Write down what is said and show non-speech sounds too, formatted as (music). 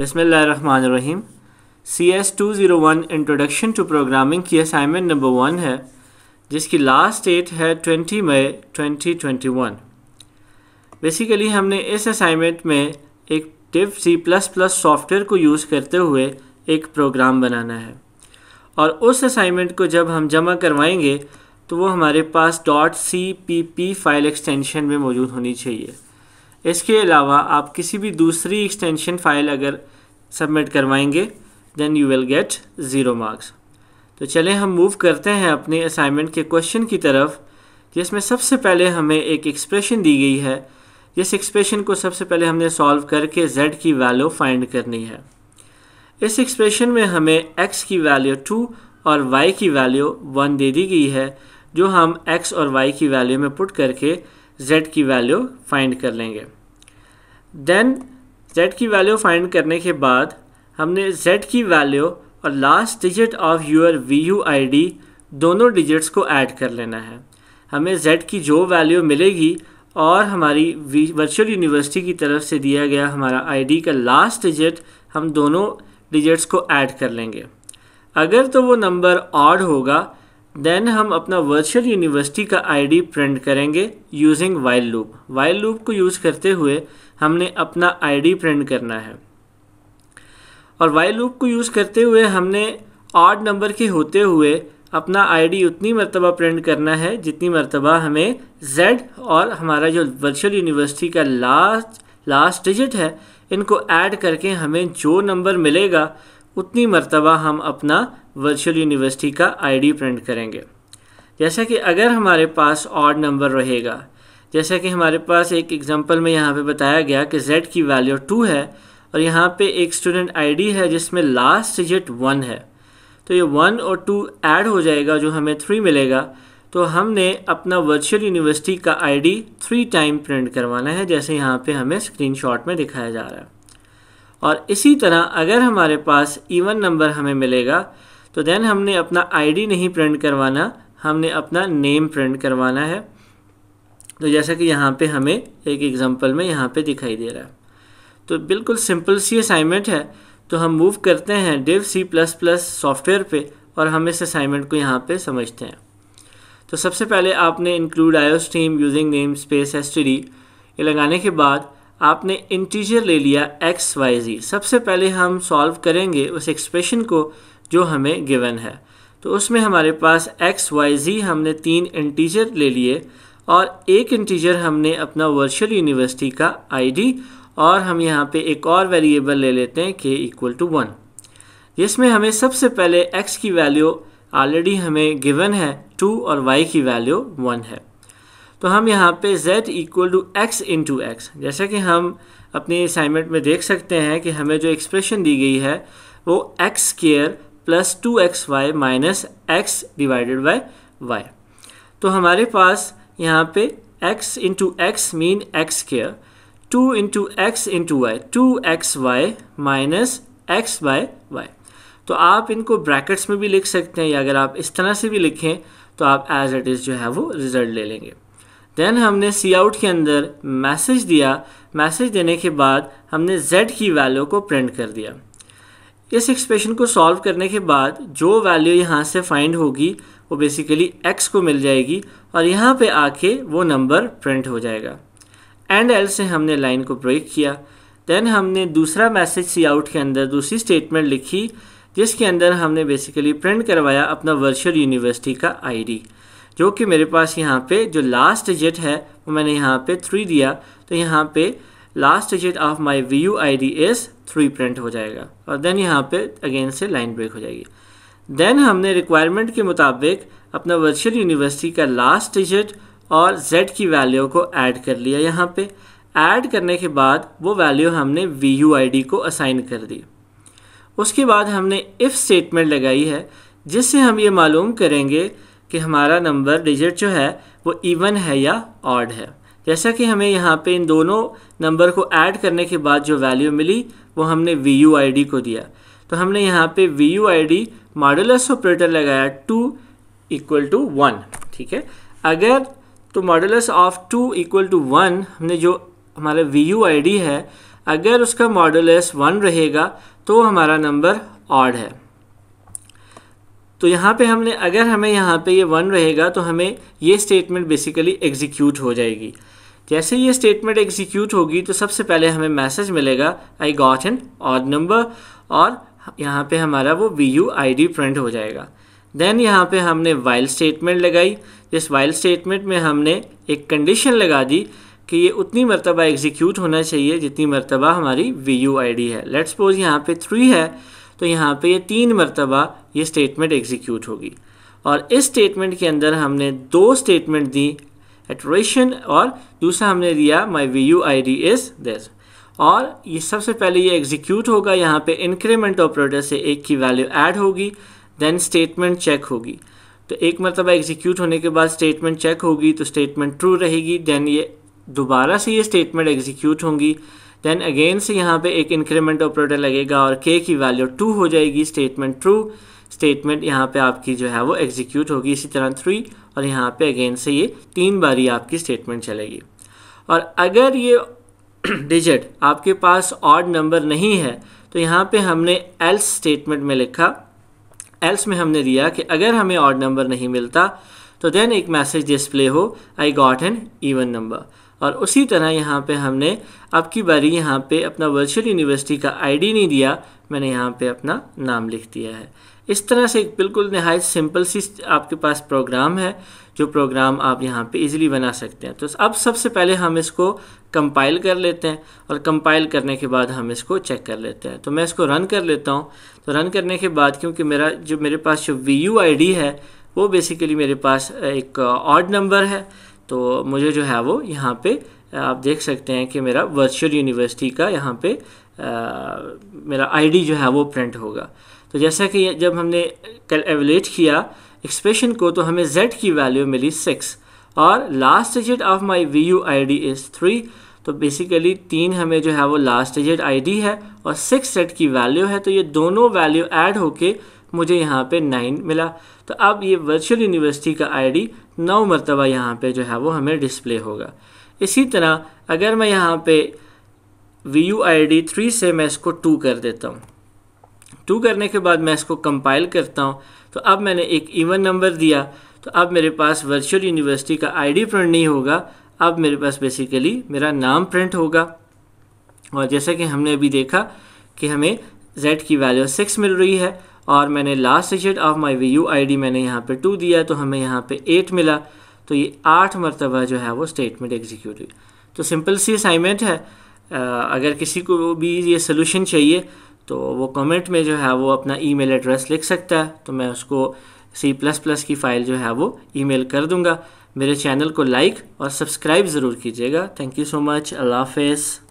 बसमीम C S two zero one introduction to programming की assignment number one है जिसकी लास्ट डेट है twenty May twenty twenty one basically हमने इस असाइनमेंट में एक टिप सी प्लस प्लस सॉफ्टवेयर को यूज़ करते हुए एक प्रोग्राम बनाना है और उस असाइनमेंट को जब हम जमा करवाएंगे तो वो हमारे पास dot C P P file extension में मौजूद होनी चाहिए इसके अलावा आप किसी भी दूसरी एक्सटेंशन फाइल अगर सबमिट करवाएंगे then you will get zero marks तो चलें हम मूव करते हैं अपने असाइनमेंट के क्वेश्चन की तरफ जिसमें सबसे पहले हमें एक एक्सप्रेशन दी गई है जिस एक्सप्रेशन को सबसे पहले हमने सॉल्व करके z की वैल्यू फाइंड करनी है इस एक्सप्रेशन में हमें x की वैल्यू टू और y की वैल्यू वन दे दी गई है जो हम x और y की वैल्यू में पुट करके z की वैल्यू फाइंड कर लेंगे देन z की वैल्यू फाइंड करने के बाद हमने z की वैल्यू और last digit of your V U I D दोनों डिजिट्स को ऐड कर लेना है हमें z की जो वैल्यू मिलेगी और हमारी वर्चुअल यूनिवर्सिटी की तरफ से दिया गया हमारा आईडी का लास्ट डिजिट हम दोनों डिजिट्स को ऐड कर लेंगे अगर तो वो नंबर ऑड होगा देन हम अपना वर्चुअल यूनिवर्सिटी का आईडी प्रिंट करेंगे using while loop while loop को यूज़ करते हुए हमने अपना आईडी प्रिंट करना है और वाइल लूप को यूज़ करते हुए हमने ऑड नंबर के होते हुए अपना आईडी उतनी मरतबा प्रिंट करना है जितनी मरतबा हमें जेड और हमारा जो वर्चुअल यूनिवर्सिटी का लास्ट लास्ट डिजिट है इनको ऐड करके हमें जो नंबर मिलेगा उतनी मरतबा हम अपना वर्चुअल यूनिवर्सिटी का आईडी प्रिंट करेंगे जैसा कि अगर हमारे पास ऑड नंबर रहेगा जैसा कि हमारे पास एक एग्जांपल में यहाँ पे बताया गया कि जेड की वैल्यू टू है और यहाँ पे एक स्टूडेंट आईडी है जिसमें लास्ट डिजिट वन है तो ये वन और टू ऐड हो जाएगा जो हमें थ्री मिलेगा तो हमने अपना वर्चुअल यूनिवर्सिटी का आईडी थ्री टाइम प्रिंट करवाना है जैसे यहाँ पे हमें स्क्रीनशॉट में दिखाया जा रहा है और इसी तरह अगर हमारे पास इवन नंबर हमें मिलेगा तो देन हमने अपना आईडी नहीं प्रिंट करवाना हमने अपना नेम प्रिंट करवाना है तो जैसा कि यहाँ पे हमें एक एग्जांपल में यहाँ पे दिखाई दे रहा है तो बिल्कुल सिंपल सी असाइनमेंट है तो हम मूव करते हैं Dev C plus plus software पे और हम इस असाइनमेंट को यहाँ पे समझते हैं तो सबसे पहले आपने include iostream using namespace S T D ये लगाने के बाद आपने इंटीजर ले लिया एक्स वाई जी सबसे पहले हम सॉल्व करेंगे उस एक्सप्रेशन को जो हमें गिवन है तो उसमें हमारे पास एक्स वाई जी हमने तीन इंटीजर ले लिए और एक इंटीजर हमने अपना वर्चुअल यूनिवर्सिटी का आईडी और हम यहाँ पे एक और वेरिएबल ले लेते हैं के इक्वल टू वन जिसमें हमें सबसे पहले एक्स की वैल्यू ऑलरेडी हमें गिवन है टू और वाई की वैल्यू वन है तो हम यहाँ पे z equal to x two x जैसा कि हम अपने असाइनमेंट में देख सकते हैं कि हमें जो एक्सप्रेशन दी गई है वो x square plus two x y minus x divided by y तो हमारे पास यहाँ पे x into x mean x square two into x into y two x y minus x by y तो आप इनको ब्रैकेट्स में भी लिख सकते हैं या अगर आप इस तरह से भी लिखें तो आप एज इट इज़ जो है वो रिज़ल्ट ले लेंगे देन हमने सी आउट के अंदर मैसेज दिया मैसेज देने के बाद हमने z की वैल्यू को प्रिंट कर दिया इस एक्सप्रेशन को सॉल्व करने के बाद जो वैल्यू यहाँ से फाइंड होगी वो बेसिकली एक्स को मिल जाएगी और यहाँ पे आके वो नंबर प्रिंट हो जाएगा एंड एल से हमने लाइन को ब्रेक किया देन हमने दूसरा मैसेज सी आउट के अंदर दूसरी स्टेटमेंट लिखी जिसके अंदर हमने बेसिकली प्रिंट करवाया अपना वर्चुअल यूनिवर्सिटी का आईडी जो कि मेरे पास यहाँ पे जो लास्ट डिजिट है वो मैंने यहाँ पे थ्री दिया तो यहाँ पे last digit of my V U I D is three print हो जाएगा और देन यहाँ पे अगेन से लाइन ब्रेक हो जाएगी देन हमने रिक्वायरमेंट के मुताबिक अपना वर्चुअल यूनिवर्सिटी का लास्ट डिजिट और जेड की वैल्यू को ऐड कर लिया यहाँ पे ऐड करने के बाद वो वैल्यू हमने वी यू आई डी को असाइन कर दी उसके बाद हमने इफ़ स्टेटमेंट लगाई है जिससे हम ये मालूम करेंगे कि हमारा नंबर डिजिट जो है वो इवन है या ऑड है जैसा कि हमें यहाँ पे इन दोनों नंबर को ऐड करने के बाद जो वैल्यू मिली वो हमने वी यू आई डी को दिया तो हमने यहाँ पे V U I D modulus operator लगाया टू इक्वल टू वन ठीक है अगर तो modulus of two equal to one हमने जो हमारा वी यू आई डी है अगर उसका मॉडुलस वन रहेगा तो हमारा नंबर ऑड है तो यहाँ पे हमने अगर हमें यहाँ पे ये यह वन रहेगा तो हमें ये स्टेटमेंट बेसिकली एग्जीक्यूट हो जाएगी जैसे ये स्टेटमेंट एग्जीक्यूट होगी तो सबसे पहले हमें मैसेज मिलेगा I got an odd number और यहाँ पे हमारा वो V U I D print हो जाएगा देन यहाँ पे हमने वाइल स्टेटमेंट लगाई जिस वाइल स्टेटमेंट में हमने एक कंडीशन लगा दी कि ये उतनी मरतबा एग्जीक्यूट होना चाहिए जितनी मरतबा हमारी वी यू आई डी है लेट्स सपोज यहाँ पे थ्री है तो यहाँ पे ये तीन मरतबा ये स्टेटमेंट एग्जीक्यूट होगी और इस स्टेटमेंट के अंदर हमने दो स्टेटमेंट दी एट्रेशन और दूसरा हमने दिया my V U I D is this और ये सबसे पहले ये एग्जीक्यूट होगा यहाँ पे इंक्रीमेंट ऑपरेटर से एक की वैल्यू ऐड होगी देन स्टेटमेंट चेक होगी तो एक मतलब एग्जीक्यूट होने के बाद स्टेटमेंट चेक होगी तो स्टेटमेंट ट्रू रहेगी देन ये दोबारा से ये स्टेटमेंट एग्जीक्यूट होंगी देन अगेन से यहाँ पे एक इंक्रीमेंट ऑपरेटर लगेगा और के की वैल्यू टू हो जाएगी स्टेटमेंट ट्रू स्टेटमेंट यहाँ पे आपकी जो है वो एग्जीक्यूट होगी इसी तरह थ्री और यहाँ पे अगेन से ये तीन बारी आपकी स्टेटमेंट चलेगी और अगर ये डिजिट (clears throat) आपके पास ऑड नंबर नहीं है तो यहाँ पे हमने एल्स स्टेटमेंट में लिखा एल्स में हमने दिया कि अगर हमें ऑड नंबर नहीं मिलता तो देन एक मैसेज डिस्प्ले हो I got an even number और उसी तरह यहाँ पे हमने अब की बारी यहाँ पे अपना वर्चुअल यूनिवर्सिटी का आईडी नहीं दिया मैंने यहाँ पे अपना नाम लिख दिया है इस तरह से एक बिल्कुल नहायत सिंपल सी आपके पास प्रोग्राम है जो प्रोग्राम आप यहाँ पे इजीली बना सकते हैं तो अब सबसे पहले हम इसको कंपाइल कर लेते हैं और कंपाइल करने के बाद हम इसको चेक कर लेते हैं तो मैं इसको रन कर लेता हूँ तो रन करने के बाद क्योंकि मेरा जो मेरे पास जो वी यू आई डी है वो बेसिकली मेरे पास एक ऑड नंबर है तो मुझे जो है वो यहाँ पर आप देख सकते हैं कि मेरा वर्चुअल यूनिवर्सिटी का यहाँ पे मेरा आई जो है वो प्रिंट होगा तो जैसा कि जब हमने कल एवलेट किया एक्सप्रेशन को तो हमें z की वैल्यू मिली सिक्स और last digit of my V U I D is three तो बेसिकली तीन हमें जो है वो लास्ट डिजिट डी है और सिक्स सेट की वैल्यू है तो ये दोनों वैल्यू ऐड होके मुझे यहाँ पे नाइन मिला तो अब ये वर्चुअल यूनिवर्सिटी का आईडी नौ मरतबा यहाँ पे जो है वो हमें डिस्प्ले होगा इसी तरह अगर मैं यहाँ पे V U I D three से मैं इसको टू कर देता हूँ टू करने के बाद मैं इसको कंपाइल करता हूँ तो अब मैंने एक इवन नंबर दिया तो अब मेरे पास वर्चुअल यूनिवर्सिटी का आईडी प्रिंट नहीं होगा अब मेरे पास बेसिकली मेरा नाम प्रिंट होगा और जैसा कि हमने अभी देखा कि हमें z की वैल्यू सिक्स मिल रही है और मैंने last digit of my V U I मैंने यहाँ पे टू दिया तो हमें यहाँ पे एट मिला तो ये आठ मरतबा जो है वो स्टेटमेंट एग्जीक्यूट हुई तो सिंपल सी असाइनमेंट है आ, अगर किसी को भी ये सोल्यूशन चाहिए तो वो कमेंट में जो है वो अपना ईमेल एड्रेस लिख सकता है तो मैं उसको सी प्लस प्लस की फ़ाइल जो है वो ईमेल कर दूँगा मेरे चैनल को लाइक और सब्सक्राइब ज़रूर कीजिएगा थैंक यू सो मच अल्लाह हाफिज़